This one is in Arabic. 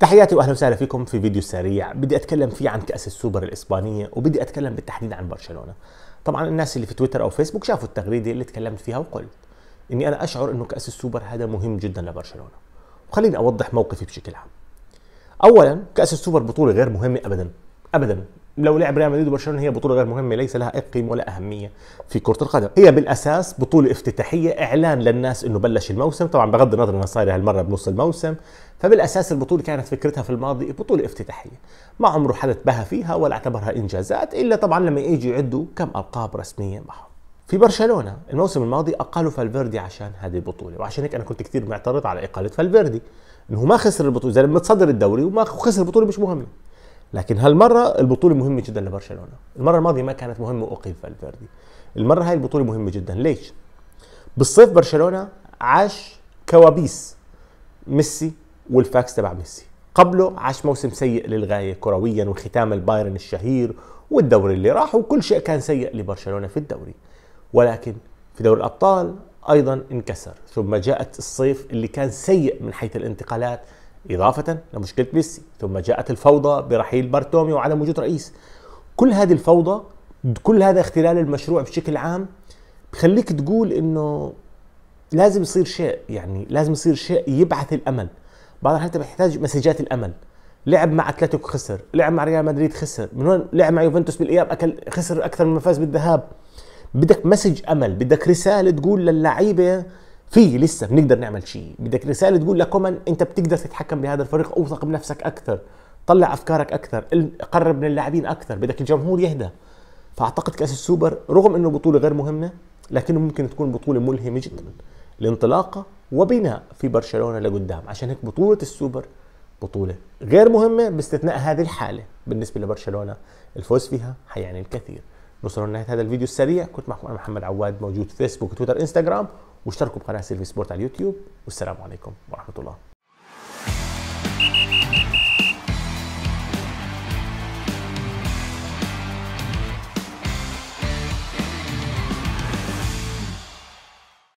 تحياتي واهلا وسهلا فيكم في فيديو سريع بدي اتكلم فيه عن كاس السوبر الاسبانيه وبدي اتكلم بالتحديد عن برشلونه طبعا الناس اللي في تويتر او فيسبوك شافوا التغريده اللي تكلمت فيها وقلت اني انا اشعر انه كاس السوبر هذا مهم جدا لبرشلونه وخليني اوضح موقفي بشكل عام اولا كاس السوبر بطوله غير مهمه ابدا ابدا لو لعب ريال مدريد وبرشلونه هي بطوله غير مهمه ليس لها اي قيمه ولا اهميه في كره القدم هي بالاساس بطوله افتتاحيه اعلان للناس انه بلش الموسم طبعا بغض النظر انها صايره هالمره بنص الموسم فبالاساس البطوله كانت فكرتها في الماضي بطوله افتتاحيه ما عمره حدا تباهى فيها ولا اعتبرها انجازات الا طبعا لما يجي يعدوا كم القاب رسميه معهم في برشلونة الموسم الماضي أقالوا فالفيردي عشان هذه البطولة وعشان هيك أنا كنت كثير معترض على إقالة فالفيردي إنه ما خسر البطولة زي متصدر الدوري وما خسر البطولة مش مهمة لكن هالمره البطوله مهمه جدا لبرشلونه المره الماضيه ما كانت مهمه أوقف فالفيردي المره هاي البطوله مهمه جدا ليش بالصيف برشلونه عاش كوابيس ميسي والفاكس تبع ميسي قبله عاش موسم سيء للغايه كرويا وختام البايرن الشهير والدوري اللي راح وكل شيء كان سيء لبرشلونه في الدوري ولكن في دوري الابطال ايضا انكسر ثم جاءت الصيف اللي كان سيء من حيث الانتقالات إضافة لمشكلة ميسي ثم جاءت الفوضى برحيل بارتوميو وعدم وجود رئيس كل هذه الفوضى كل هذا اختلال المشروع بشكل عام بخليك تقول انه لازم يصير شيء يعني لازم يصير شيء يبعث الامل بعض الحالات بحتاج مسجات الامل لعب مع اتلتيكو خسر لعب مع ريال مدريد خسر من هون لعب مع يوفنتوس بالاياب اكل خسر اكثر من فاز بالذهاب بدك مسج امل بدك رساله تقول للعيبه في لسه بنقدر نعمل شيء بدك رساله تقول لكومان انت بتقدر تتحكم بهذا الفريق اوثق بنفسك اكثر طلع افكارك اكثر قرب من اللاعبين اكثر بدك الجمهور يهدى فاعتقد كاس السوبر رغم انه بطوله غير مهمه لكنه ممكن تكون بطوله ملهمه جدا لانطلاقه وبناء في برشلونه لقدام عشان هيك بطوله السوبر بطوله غير مهمه باستثناء هذه الحاله بالنسبه لبرشلونه الفوز فيها حيعني الكثير نوصل لنهايه هذا الفيديو السريع كنت معكم انا محمد عواد موجود فيسبوك تويتر انستغرام واشتركوا بقناه سيلفي سبورت على اليوتيوب والسلام عليكم ورحمه الله